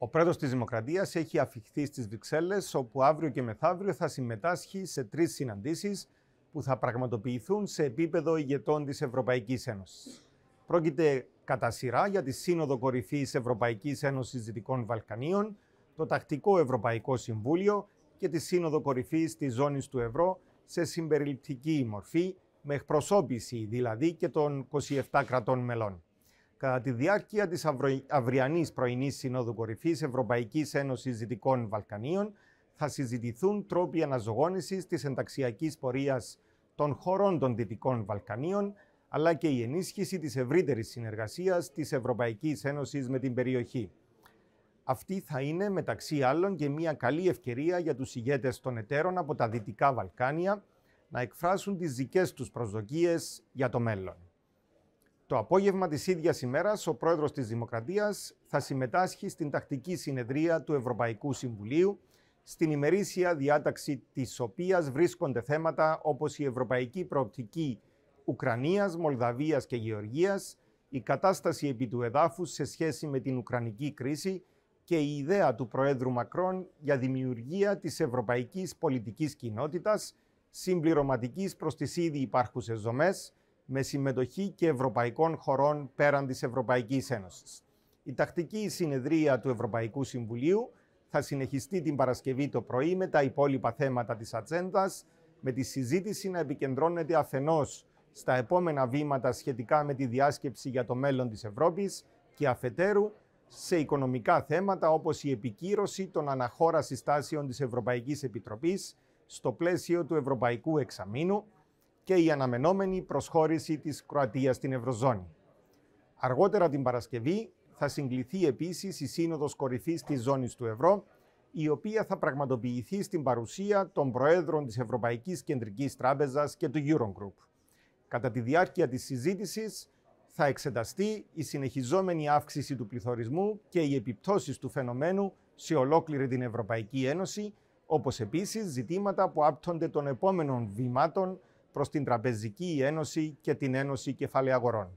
Ο πρόεδρος της Δημοκρατίας έχει αφηχθεί στις Βρυξέλλες, όπου αύριο και μεθαύριο θα συμμετάσχει σε τρεις συναντήσεις που θα πραγματοποιηθούν σε επίπεδο ηγετών της Ευρωπαϊκής Ένωσης. Πρόκειται κατά σειρά για τη Σύνοδο Κορυφής Ευρωπαϊκής Ένωσης Δυτικών Βαλκανίων, το Τακτικό Ευρωπαϊκό Συμβούλιο και τη Σύνοδο Κορυφής της Ζώνης του Ευρώ σε συμπεριληπτική μορφή, με εκπροσώπηση δηλαδή και των 27 κρατών μελών. Κατά τη διάρκεια της αυριανής πρωινής Συνόδου Κορυφής Ευρωπαϊκής Ένωσης Δυτικών Βαλκανίων θα συζητηθούν τρόποι αναζωγόνησης της ενταξιακής πορείας των χωρών των Δυτικών Βαλκανίων αλλά και η ενίσχυση της ευρύτερης συνεργασίας της Ευρωπαϊκής Ένωσης με την περιοχή. Αυτή θα είναι μεταξύ άλλων και μια καλή ευκαιρία για τους ηγέτες των εταίρων από τα Δυτικά Βαλκάνια να εκφράσουν τις δικές τους προσδοκίες για το μέλλον. Το απόγευμα της ίδιας ημέρας, ο πρόεδρος της Δημοκρατίας θα συμμετάσχει στην τακτική συνεδρία του Ευρωπαϊκού Συμβουλίου, στην ημερήσια διάταξη της οποίας βρίσκονται θέματα όπως η ευρωπαϊκή προοπτική Ουκρανίας, Μολδαβίας και Γεωργίας, η κατάσταση επί του εδάφους σε σχέση με την Ουκρανική κρίση και η ιδέα του Προέδρου Μακρόν για δημιουργία της Ευρωπαϊκής Πολιτικής Κοινότητας, συμπληρωματικής προς τις ήδη υπάρχουσες δομές, με συμμετοχή και ευρωπαϊκών χωρών πέραν της Ευρωπαϊκής Ένωσης. Η τακτική συνεδρία του Ευρωπαϊκού Συμβουλίου θα συνεχιστεί την Παρασκευή το πρωί με τα υπόλοιπα θέματα της ατζέντας, με τη συζήτηση να επικεντρώνεται αφενός στα επόμενα βήματα σχετικά με τη διάσκεψη για το μέλλον της Ευρώπης και αφετέρου σε οικονομικά θέματα όπως η επικύρωση των αναχώρα συστάσεων της Ευρωπαϊκής Επιτροπής στο πλαίσιο του Ευρωπαϊκού Εξαμήνου, και η αναμενόμενη προσχώρηση της Κροατίας στην Ευρωζώνη. Αργότερα την Παρασκευή θα συγκληθεί επίσης η Σύνοδος Κορυφής της Ζώνης του Ευρώ, η οποία θα πραγματοποιηθεί στην παρουσία των Προέδρων της Ευρωπαϊκής Κεντρικής Τράπεζας και του Eurogroup. Κατά τη διάρκεια της συζήτησης θα εξεταστεί η συνεχιζόμενη αύξηση του πληθωρισμού και οι επιπτώσεις του φαινομένου σε ολόκληρη την Ευρωπαϊκή Ένωση, όπως επίσης ζητήματα που άπτονται των επόμενων βημάτων προς την Τραπεζική Ένωση και την Ένωση Κεφαλαίου Αγορών.